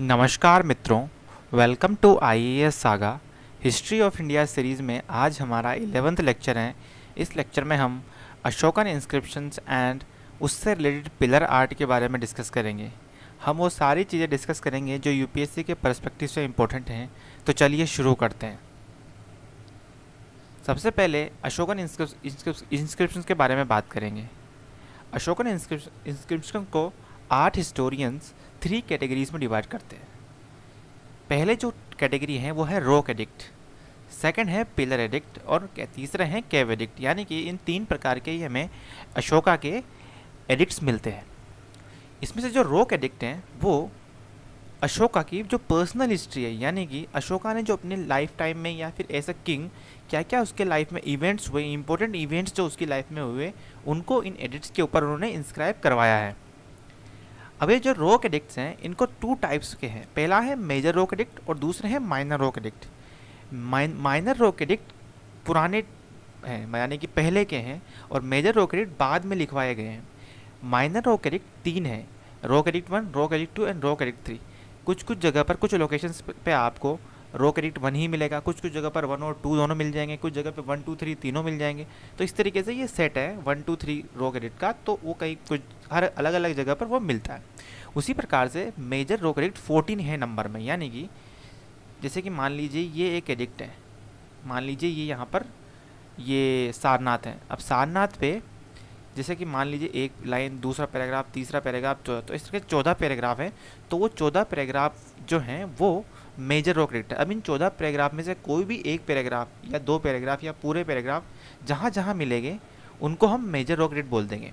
नमस्कार मित्रों welcome to एस saga history of India series में आज हमारा इलेवेंथ लेक्चर है इस लेक्चर में हम अशोकन इंस्क्रिप्शंस एंड उससे रिलेटेड पिलर आर्ट के बारे में डिस्कस करेंगे हम वो सारी चीज़ें डिस्कस करेंगे जो यूपीएससी के परस्पेक्टिव से इम्पोर्टेंट हैं तो चलिए शुरू करते हैं सबसे पहले अशोकन इंस्क्रिप्शन के बारे में बात करेंगे अशोकन इंस्क्रिप्शन को आर्ट हिस्टोरियंस थ्री कैटेगरीज में डिवाइड करते हैं पहले जो कैटेगरी है वो है रॉक एडिक्ट सेकंड है पिलर एडिक्ट और तीसरे हैं कैव एडिक्ट यानी कि इन तीन प्रकार के ही हमें अशोका के एडिक्ट्स मिलते हैं इसमें से जो रॉक एडिक्ट हैं वो अशोका की जो पर्सनल हिस्ट्री है यानी कि अशोका ने जो अपने लाइफ टाइम में या फिर एज अ किंग क्या क्या उसके लाइफ में इवेंट्स हुए इंपॉर्टेंट इवेंट्स जो उसकी लाइफ में हुए उनको इन एडिट्स के ऊपर उन्होंने इंस्क्राइब करवाया है अब ये जो रोक एडिक्ट हैं इनको टू टाइप्स के हैं पहला है मेजर रोक एडिक्ट और दूसरे हैं माइनर रोक एडिक्ट माइनर रोक एडिक्ट पुराने हैं यानी कि पहले के हैं और मेजर रोक एडिक्ट बाद में लिखवाए गए हैं माइनर रोक एडिक्ट तीन है rock edict one rock edict two and rock edict three कुछ कुछ जगह पर कुछ लोकेशंस पे आपको रो क्रेडिट वन ही मिलेगा कुछ कुछ जगह पर वन और टू दोनों मिल जाएंगे कुछ जगह पर वन टू थ्री तीनों मिल जाएंगे तो इस तरीके से ये सेट है वन टू थ्री रो क्रेडिट का तो वो कहीं कुछ हर अलग अलग जगह पर वो मिलता है उसी प्रकार से मेजर रो क्रेडिट फोर्टीन है नंबर में यानी कि जैसे कि मान लीजिए ये एक एडिक्ट है मान लीजिए ये यहाँ पर ये सारनाथ है अब सारनाथ पे जैसे कि मान लीजिए एक लाइन दूसरा पैराग्राफ तीसरा पैराग्राफ चौथा तो इस तरह के चौदह पैराग्राफ हैं तो वो चौदह पैराग्राफ जो हैं वो मेजर रॉक रेक्टर अब इन चौदह पैराग्राफ में से कोई भी एक पैराग्राफ या दो पैराग्राफ या पूरे पैराग्राफ जहाँ जहाँ मिलेंगे उनको हम मेजर रॉक रेट बोल देंगे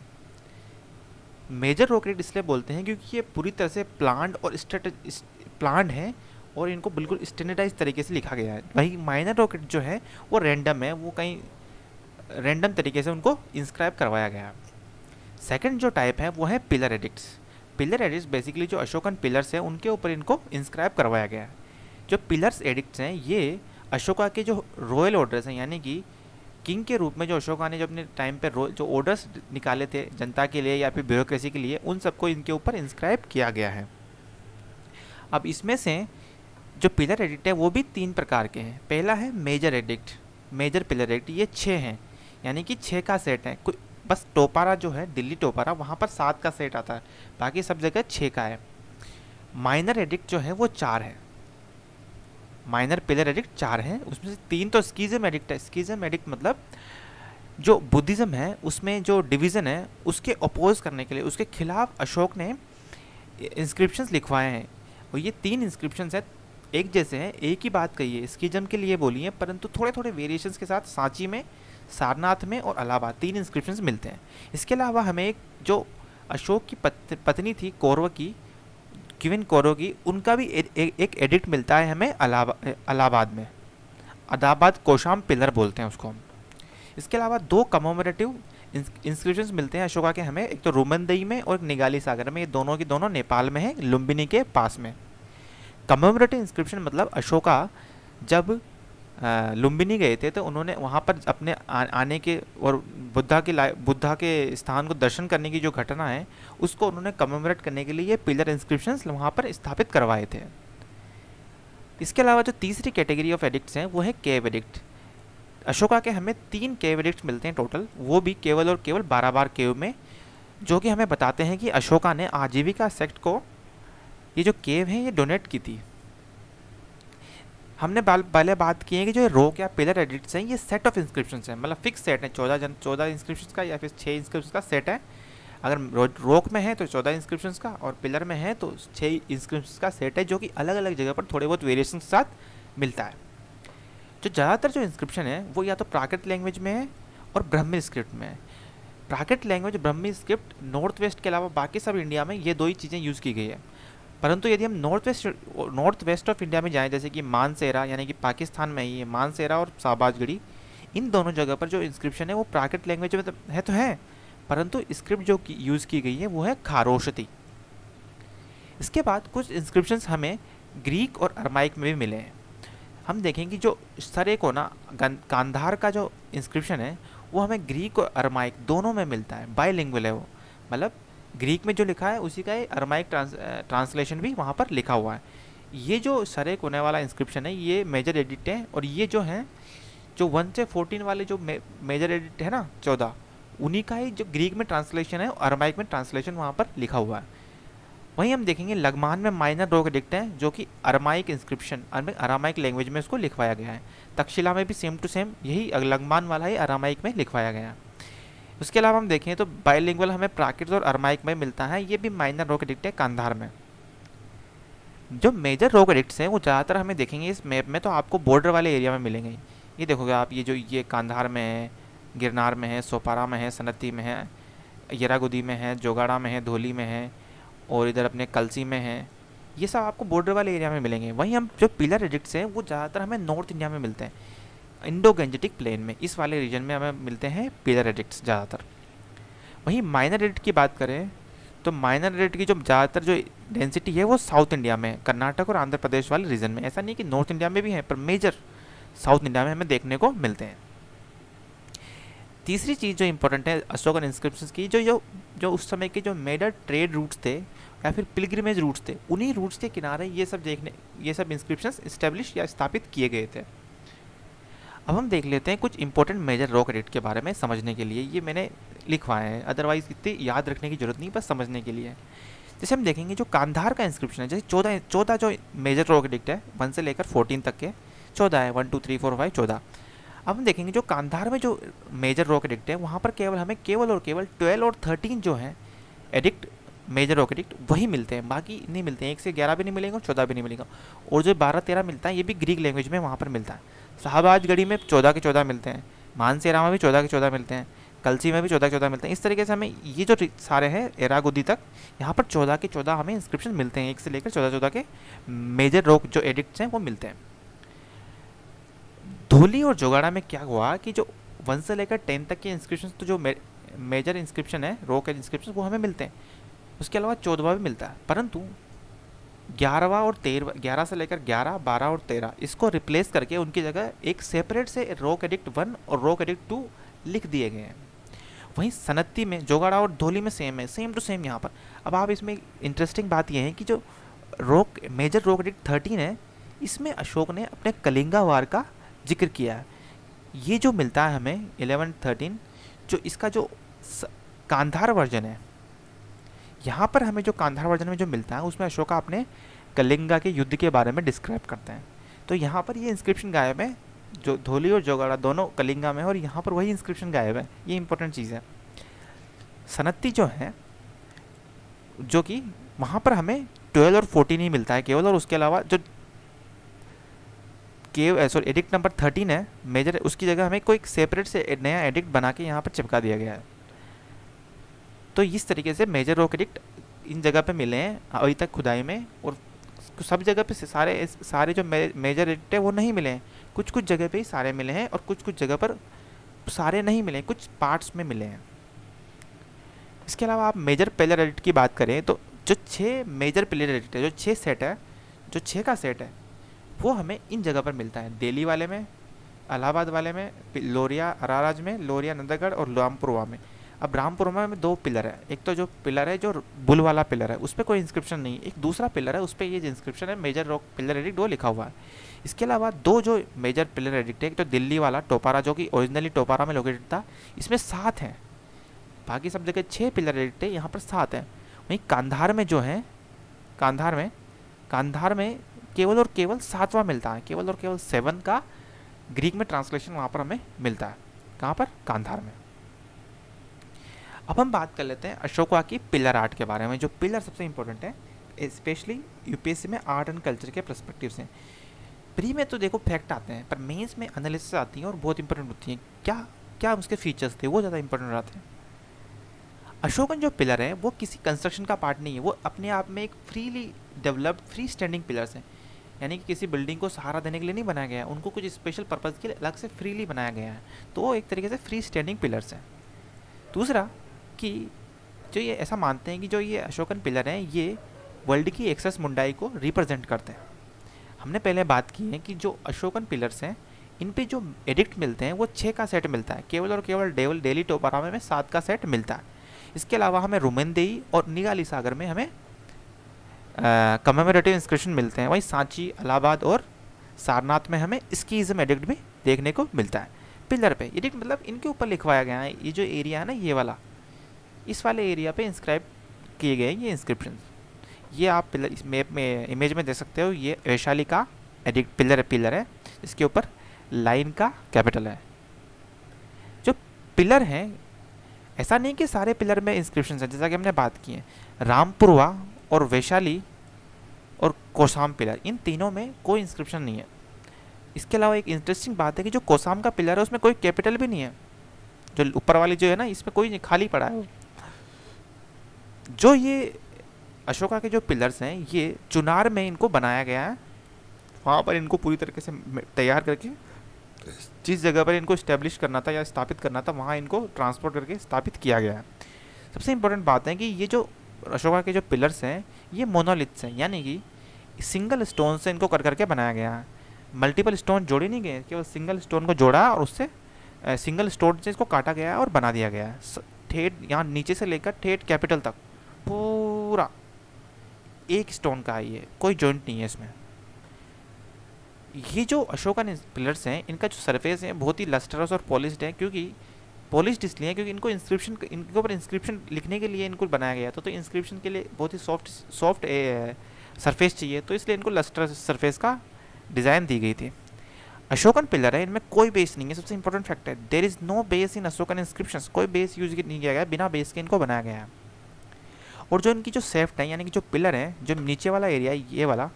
मेजर रॉक रेट इसलिए बोलते हैं क्योंकि ये पूरी तरह से प्लान और प्लान है और इनको बिल्कुल स्टैंडर्डाइज तरीके से लिखा गया है वही माइनर रॉकेट जो है वो रैंडम है वो कहीं रैंडम तरीके से उनको इंस्क्राइब करवाया गया है सेकंड जो टाइप है वो है pillar edict pillar edict basically जो अशोकन पिलर्स हैं उनके ऊपर इनको इंस्क्राइब करवाया गया है जो पिलर्स एडिक्ट्स हैं ये अशोका के जो रॉयल ऑर्डर्स हैं यानी कि किंग के रूप में जो अशोका ने जो अपने टाइम पर जो ऑर्डर्स निकाले थे जनता के लिए या फिर ब्यूरोक्रेसी के लिए उन सबको इनके ऊपर इंस्क्राइब किया गया है अब इसमें से जो पिलर एडिक्ट है वो भी तीन प्रकार के हैं पहला है major edict major pillar edict ये छः हैं यानी कि छः का सेट है बस टोपारा जो है दिल्ली टोपारा वहाँ पर सात का सेट आता है बाकी सब जगह छः का है माइनर एडिक्ट जो है वो चार है माइनर पिलर एडिक्ट चार हैं उसमें से तीन तो स्कीजम एडिक्ट है स्कीजम एडिक्ट मतलब जो बुद्धिज़्म है उसमें जो डिवीज़न है उसके अपोज करने के लिए उसके खिलाफ अशोक ने इंस्क्रिप्शंस लिखवाए हैं और ये तीन इंस्क्रिप्शंस है एक जैसे हैं एक ही बात कही है स्कीजम के लिए बोली है परंतु थोड़े थोड़े वेरिएशन के साथ सांची में सारनाथ में और अलाहाबाद तीन इंस्क्रिप्शंस मिलते हैं इसके अलावा हमें एक जो अशोक की पत्नी थी कौरव की गिविन कोरोगी उनका भी ए, ए, एक एडिट मिलता है हमें अलाहाबाद में अदाबाद कोशाम पिलर बोलते हैं उसको हम इसके अलावा दो कमोमरेटिव इंस्क्रिप्शन मिलते हैं अशोका के हमें एक तो रोमनदई में और एक निगाली सागर में ये दोनों की दोनों नेपाल में है लुम्बिनी के पास में कमोमरेटिव इंस्क्रिप्शन मतलब अशोका जब लुम्बिनी गए थे तो उन्होंने वहाँ पर अपने आ, आने के और बुद्धा के बुद्धा के स्थान को दर्शन करने की जो घटना है उसको उन्होंने कमेमोरेट करने के लिए ये पिलर इंस्क्रिप्शन वहाँ पर स्थापित करवाए थे इसके अलावा जो तीसरी कैटेगरी ऑफ एडिक्ट्स हैं वो है केव एडिक्ट अशोका के हमें तीन केव एडिक्ट मिलते हैं टोटल वो भी केवल और केवल बारह बार केव में जो कि हमें बताते हैं कि अशोका ने आजीविका सेक्ट को ये जो केव है ये डोनेट की थी हमने पहले बात की है कि जो रोक या पिलर एडिट्स हैं ये सेट ऑफ इंस्क्रिप्शन हैं मतलब फिक्स सेट है चौदह जन चौदह इंस्क्रिप्शन का या फिर छः इंस्क्रिप्शन का सेट है अगर रोक में है तो चौदह इंस्क्रिप्शन का और पिलर में है तो छः इंस्क्रिप्शन का सेट है जो कि अलग अलग जगह पर थोड़े बहुत वेरिएशन के साथ मिलता है जो ज़्यादातर जो इंस्क्रिप्शन है वो या तो प्राकृत लैंग्वेज में है और ब्रह्मी स्क्रिप्ट में है Prakrit language Brahmi script north west के अलावा बाकी सब इंडिया में ये दो ही चीज़ें यूज़ की गई है परंतु यदि हम north west north west of India में जाएँ जैसे कि मानसेरा यानी कि पाकिस्तान में ही है मानसेरा और शाहबाजगढ़ी इन दोनों जगह पर जो इंस्क्रिप्शन है वो प्राकृत लैंग्वेज में तो है तो है परंतु स्क्रिप्ट जो की, यूज़ की गई है वो है खारोशती इसके बाद कुछ इंस्क्रिप्शन हमें ग्रीक और अरमाइक में भी मिले हैं हम देखेंगे जो सरेको ना कांधार का जो इंस्क्रिप्शन है वो हमें ग्रीक और अरमाइक दोनों में मिलता है बाइलिंगुअल है वो मतलब ग्रीक में जो लिखा है उसी का अरमाइक ट्रांस ट्रांसलेशन भी वहाँ पर लिखा हुआ है ये जो सरेक होने वाला इंस्क्रिप्शन है ये मेजर एडिट है और ये जो हैं जो वन से फोर्टीन वाले जो मे, मेजर एडिट है ना चौदह उन्हीं का ही जो ग्रीक में ट्रांसलेशन है अरमाइक में ट्रांसलेशन वहाँ पर लिखा हुआ है वहीं हम देखेंगे लगमान में माइनर रोग एडिक्ट हैं जो कि अरमाइक इंस्क्रिप्शन अरामाइक लैंग्वेज में उसको लिखवाया गया है तक्षशिला में भी सेम टू सेम यही लगमान वाला ही अरामाइक में लिखवाया गया है उसके अलावा हम देखें तो बाइलिंगुअल हमें प्राकृत और अरमाइक में मिलता है ये भी माइनर रोग एडिक्ट है कांधार में जो मेजर रोग एडिक्ट्स हैं वो ज़्यादातर हमें देखेंगे इस मैप में तो आपको बॉर्डर वाले एरिया में मिलेंगे ये देखोगे आप ये जो ये कांधार में है गिरनार में है सोपारा में है सनती में है यरागुदी में है जोगाड़ा में है धोली में है और इधर अपने कलसी में है ये सब आपको बॉर्डर वाले एरिया में मिलेंगे वहीं हम जो पिलर एडिक्ट्स हैं वो ज़्यादातर हमें नॉर्थ इंडिया में मिलते हैं इंडो गेंजेटिक प्लेन में इस वाले रीजन में हमें मिलते हैं पेलर एडिक्ट ज़्यादातर वहीं माइनर एडिक्ट की बात करें तो माइनर रेट की जो ज़्यादातर जो डेंसिटी है वो साउथ इंडिया में कर्नाटक और आंध्र प्रदेश वाले रीजन में ऐसा नहीं कि नॉर्थ इंडिया में भी है पर मेजर साउथ इंडिया में हमें देखने को मिलते हैं तीसरी चीज़ जो इम्पोर्टेंट है अशोकन इंस्क्रिप्शन की जो जो जो उस समय के जो मेडर ट्रेड रूट्स थे या फिर पिलग्रिमेज रूट्स थे उन्हीं रूट्स के किनारे ये सब देखने ये सब इंस्क्रिप्शन इस्टेब्लिश या स्थापित किए गए थे अब हम देख लेते हैं कुछ इंपॉर्टेंट मेजर रॉक रेट के बारे में समझने के लिए ये मैंने लिखवाए हैं अदरवाइज इतने याद रखने की जरूरत नहीं बस समझने के लिए जैसे हम देखेंगे जो कांधार का इंस्क्रिप्शन है जैसे चौदह चौदह जो मेजर रॉक एडिक्ट है वन से लेकर फोर्टीन तक के चौदह है one two three four five चौदह अब हम देखेंगे जो कांधार में जो मेजर रॉक एडिक्ट है वहाँ पर केवल हमें केवल और केवल ट्वेल्व और थर्टीन जो है एडिक्ट मेजर रॉक एडिक्ट वही मिलते हैं बाकी नहीं मिलते हैं एक से ग्यारह भी नहीं मिलेंगे और चौदह भी नहीं मिलेगा और जो बारह तेरह मिलता है ये भी ग्रीक लैंग्वेज में वहाँ पर मिलता है शाहबाज गढ़ी में चौदह के चौदह मिलते हैं मानसेरामा भी चौदह के चौदह मिलते हैं कलसी में भी चौदह के चौदह मिलते हैं इस तरीके से हमें ये जो सारे हैं एरागुदी तक यहाँ पर चौदह के चौदह हमें इंस्क्रिप्शन मिलते हैं एक से लेकर चौदह चौदह के मेजर रोक जो एडिक्ट हैं वो मिलते हैं धोली और जोगाड़ा में क्या हुआ कि जो वन से लेकर टेन तक के इंस्क्रिप्शन तो जो मेजर इंस्क्रिप्शन है रोक एंड इंस्क्रिप्शन वो हमें मिलते हैं उसके अलावा चौदवा भी मिलता है परंतु ग्यारहवा और तेरह ग्यारह से लेकर ग्यारह बारह और तेरह इसको रिप्लेस करके उनकी जगह एक सेपरेट से रोक एडिक्ट वन और रोक एडिक्ट टू लिख दिए गए हैं वहीं सनत्ती में जोगाड़ा और धोली में सेम है सेम टू सेम यहाँ पर अब आप इसमें इंटरेस्टिंग बात यह है कि जो रोक मेजर रोक एडिक्ट थर्टीन है इसमें अशोक ने अपने कलिंगा वार का जिक्र किया है ये जो मिलता है हमें एलेवन थर्टीन जो इसका जो कांधार वर्जन है यहाँ पर हमें जो कांधार वर्जन में जो मिलता है उसमें अशोका अपने कलिंगा के युद्ध के बारे में डिस्क्राइब करते हैं तो यहाँ पर ये इंस्क्रिप्शन गायब है जो धोली और जोगाड़ा दोनों कलिंगा में और यहाँ पर वही इंस्क्रिप्शन गायब है ये इंपॉर्टेंट चीज़ है सनत्ती जो है जो कि वहाँ पर हमें ट्वेल्व और फोर्टीन ही मिलता है केवल और उसके अलावा जो के सॉरी एडिक्ट नंबर थर्टीन है मेजर उसकी जगह हमें कोई सेपरेट से नया एडिक्ट बना के यहाँ पर चिपका दिया गया है तो इस तरीके से मेजर रॉक एडिक्ट इन जगह पे मिले हैं अभी तक खुदाई में और सब जगह पे सारे सारे जो मेजर एडिक्ट वो नहीं मिले हैं कुछ कुछ जगह पे ही सारे मिले हैं और कुछ कुछ जगह पर सारे नहीं मिले कुछ पार्ट्स में मिले हैं इसके अलावा आप मेजर पेलर एडिट की बात करें तो जो छः मेजर पेलर एडिट है जो छः सेट है जो छः का सेट है वो हमें इन जगह पर मिलता है दिल्ली वाले में इलाहाबाद वाले में लोरिया अराराज में लोरिया नंदगढ़ और लामपुरवा में अब रामपुर में दो पिलर है एक तो जो पिलर है जो बुल वाला पिलर है उस पर कोई इंस्क्रिप्शन नहीं एक दूसरा पिलर है उस पर ये इंस्क्रिप्शन है मेजर रॉक पिलर एडिक्ट वो लिखा हुआ है इसके अलावा दो जो मेजर पिलर एडिक्ट है एक तो दिल्ली वाला टोपारा जो कि ओरिजिनली टोपारा में लोकेटेड था इसमें सात हैं बाकी सब जगह छः पिलर एडिक्ट है यहाँ पर सात हैं वहीं कांधार में जो है कांधार में कांधार में केवल और केवल सातवां मिलता है केवल और केवल सेवन का ग्रीक में ट्रांसलेशन वहाँ पर हमें मिलता है कहाँ पर कांधार में अब हम बात कर लेते हैं अशोकवा की पिलर आर्ट के बारे में जो पिलर सबसे इंपॉर्टेंट है स्पेशली यूपीएससी में आर्ट एंड कल्चर के परस्पेक्टिव से प्री में तो देखो फैक्ट आते हैं पर मेंस में एनालिसिस आती हैं और बहुत इंपॉर्टेंट होती हैं क्या क्या उसके फीचर्स थे वो ज़्यादा इंपॉर्टेंट रहते हैं अशोकन जो पिलर है वो किसी कंस्ट्रक्शन का पार्ट नहीं है वो अपने आप में एक freely developed free standing pillars हैं यानी कि किसी बिल्डिंग को सहारा देने के लिए नहीं बनाया गया है उनको कुछ स्पेशल पर्पज़ के लिए अलग से फ्रीली बनाया गया है तो वो एक तरीके से फ्री स्टैंडिंग पिलर्स हैं दूसरा कि जो ये ऐसा मानते हैं कि जो ये अशोकन पिलर हैं ये वर्ल्ड की एक्सेस मुंडाई को रिप्रेजेंट करते हैं हमने पहले बात की है कि जो अशोकन पिलर्स हैं इन पे जो एडिक्ट मिलते हैं वो छः का सेट मिलता है केवल और केवल डेवल डेली टोपारामे में सात का सेट मिलता है इसके अलावा हमें रोमेनदेई और निगाली सागर में हमें कमेमोरेटिव इंस्क्रिप्शन मिलते हैं वहीं सांची अलाहाबाद और सारनाथ में हमें स्कीज़म एडिक्ट भी देखने को मिलता है पिलर पे एडिक्ट मतलब इनके ऊपर लिखवाया गया है ये जो एरिया है ना ये वाला इस वाले एरिया पे इंस्क्राइब किए गए ये इंस्क्रिप्शन ये आप पिलर इस मैप में इमेज में देख सकते हो ये वैशाली का एडिक्ट पिलर पिलर है इसके ऊपर लाइन का कैपिटल है जो पिलर हैं ऐसा नहीं कि सारे पिलर में इंस्क्रिप्शन हैं जैसा कि हमने बात की है रामपुरवा और वैशाली और कोसाम पिलर इन तीनों में कोई इंस्क्रिप्शन नहीं है इसके अलावा एक इंटरेस्टिंग बात है कि जो कोसाम का पिलर है उसमें कोई कैपिटल भी नहीं है जो ऊपर वाली जो है ना इसमें कोई खाली पड़ा है जो ये अशोका के जो पिलर्स हैं ये चुनार में इनको बनाया गया है वहाँ पर इनको पूरी तरीके से तैयार करके जिस जगह पर इनको इस्टेब्लिश करना था या स्थापित करना था वहाँ इनको ट्रांसपोर्ट करके स्थापित किया गया है सबसे इम्पोर्टेंट बात है कि ये जो अशोका के जो पिलर्स हैं ये मोनोलिथ्स हैं यानी कि सिंगल स्टोन से इनको कर करके बनाया गया है मल्टीपल स्टोन जोड़े नहीं गए केवल सिंगल स्टोन को जोड़ा और उससे सिंगल स्टोन से इसको काटा गया और बना दिया गया है ठेठ यहाँ नीचे से लेकर ठेठ कैपिटल तक पूरा एक स्टोन का है ये कोई जॉइंट नहीं है इसमें ये जो अशोका पिलर्स हैं इनका जो सरफेस है बहुत ही लस्टरस और पॉलिश्ड है क्योंकि पॉलिश्ड इसलिए है क्योंकि इनको इंस्क्रिप्शन इनके ऊपर इंस्क्रिप्शन लिखने के लिए इनको बनाया गया था तो इंस्क्रिप्शन के लिए बहुत ही सॉफ्ट सॉफ्ट सरफेस चाहिए तो इसलिए इनको लस्टर सरफेस का डिज़ाइन दी गई थी अशोकन पिलर है इनमें कोई बेस नहीं है सबसे इंपॉर्टेंट फैक्ट है there is no base in Ashokan inscription कोई बेस यूज नहीं किया गया बिना बेस के इनको बनाया गया है और जो इनकी जो सेफ्ट है यानी कि जो पिलर है जो नीचे वाला एरिया है ये वाला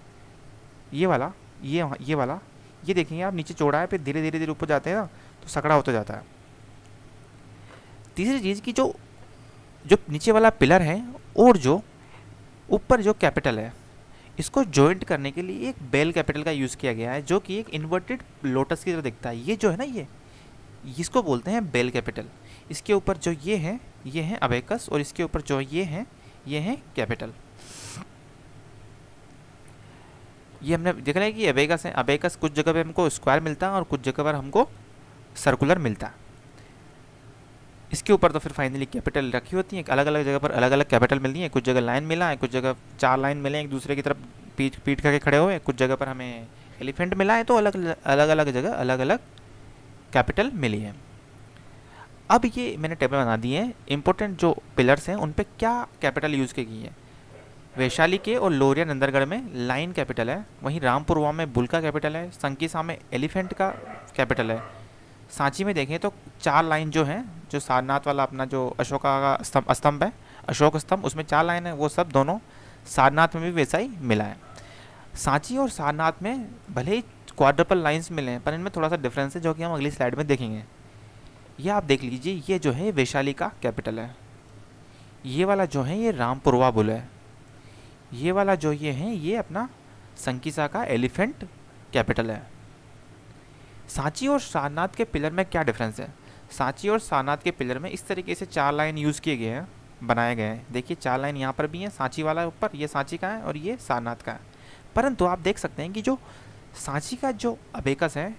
ये वाला ये ये वाला ये देखेंगे आप नीचे चौड़ा है फिर धीरे धीरे धीरे ऊपर जाते हैं ना तो सकड़ा होता जाता है तीसरी चीज़ की जो जो नीचे वाला पिलर है और जो ऊपर जो कैपिटल है इसको जॉइंट करने के लिए एक बेल कैपिटल का यूज़ किया गया है जो कि एक इन्वर्टेड लोटस की तरह दिखता है ये जो है ना ये इसको बोलते हैं बेल कैपिटल इसके ऊपर जो ये है ये है अबेकस और इसके ऊपर जो ये है ये हैं कैपिटल ये हमने देख लिया कि अबेकस है अबेकस कुछ जगह पे हमको स्क्वायर मिलता है और कुछ जगह पर हमको सर्कुलर मिलता है इसके ऊपर तो फिर फाइनली कैपिटल रखी होती है अलग अलग जगह पर अलग अलग कैपिटल मिलती है कुछ जगह लाइन मिला है कुछ जगह चार लाइन मिले एक दूसरे की तरफ पीठ पीठ करके खड़े हुए कुछ जगह पर हमें एलिफेंट मिला है तो अलग अलग अलग जगह अलग अलग कैपिटल मिली है अब ये मैंने टेबल बना दी है इंपॉर्टेंट जो पिलर्स हैं उन पर क्या कैपिटल यूज़ की गई है वैशाली के और लोरिया नंदरगढ़ में लाइन कैपिटल है वहीं रामपुरवा में बुल का कैपिटल है संकीसा में एलिफेंट का कैपिटल है सांची में देखें तो चार लाइन जो हैं जो सारनाथ वाला अपना जो अशोका का स्तंभ स्तंभ है अशोक स्तंभ उसमें चार लाइन है वो सब दोनों सारनाथ में भी वैसा ही मिला है सांची और सारनाथ में भले ही क्वाड्रपल लाइन्स मिले हैं पर इनमें थोड़ा सा डिफरेंस है जो कि हम अगली स्लाइड में देखेंगे ये आप देख लीजिए ये जो है वैशाली का कैपिटल है ये वाला जो है ये रामपुरवा बुल है ये वाला जो ये है ये अपना संकीसा का एलिफेंट कैपिटल है सांची और सारनाथ के पिलर में क्या डिफरेंस है सांची और सारनाथ के पिलर में इस तरीके से चार लाइन यूज़ किए गए हैं बनाए गए हैं देखिए चार लाइन यहाँ पर भी हैं सांची वाला ऊपर ये सांची का है और ये सारनाथ का है परंतु आप देख सकते हैं कि जो सांची का जो अबेकस है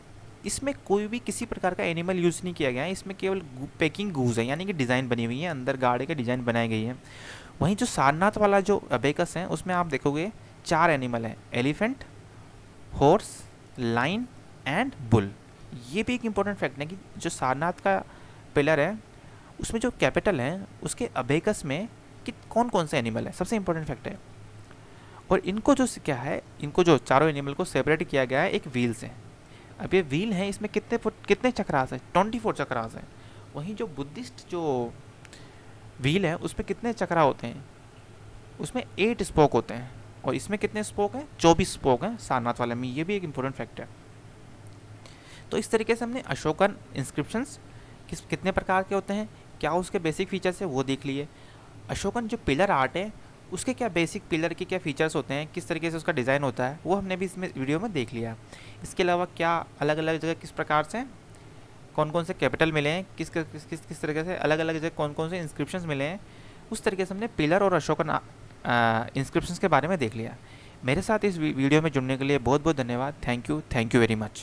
इसमें कोई भी किसी प्रकार का एनिमल यूज़ नहीं किया गया है इसमें केवल पैकिंग गूज है यानी कि डिज़ाइन बनी हुई है अंदर गाड़े के डिज़ाइन बनाई गई है वहीं जो सारनाथ वाला जो अबेकस है उसमें आप देखोगे चार एनिमल हैं elephant horse lion and bull ये भी एक इम्पोर्टेंट फैक्ट है कि जो सारनाथ का पिलर है उसमें जो कैपिटल है उसके अबेकस में कि कौन कौन से एनिमल है सबसे इम्पोर्टेंट फैक्ट है और इनको जो क्या है इनको जो चारों एनिमल को सेपरेट किया गया है एक व्हील से अब ये व्हील है इसमें कितने फुट कितने चक्रास हैं ट्वेंटी फोर चक्रास हैं वहीं जो बुद्धिस्ट जो व्हील है उसमें कितने चक्रा होते हैं उसमें एट स्पोक होते हैं और इसमें कितने स्पोक हैं चौबीस स्पोक हैं सारनाथ वाले में ये भी एक इम्पोर्टेंट फैक्ट है तो इस तरीके से हमने अशोकन इंस्क्रिप्शंस किस कितने प्रकार के होते हैं क्या उसके बेसिक फीचर्स है वो देख लिए अशोकन जो पिलर आर्ट है उसके क्या बेसिक पिलर के क्या फीचर्स होते हैं किस तरीके से उसका डिज़ाइन होता है वो हमने भी इसमें वीडियो में देख लिया इसके अलावा क्या अलग अलग जगह किस प्रकार से कौन कौन से कैपिटल मिले हैं किस किस किस किस तरीके से अलग अलग जगह कौन कौन से इंस्क्रिप्शन मिले हैं उस तरीके से हमने पिलर और अशोकन इंस्क्रिप्शन के बारे में देख लिया मेरे साथ इस वीडियो में जुड़ने के लिए बहुत बहुत धन्यवाद thank you thank you very much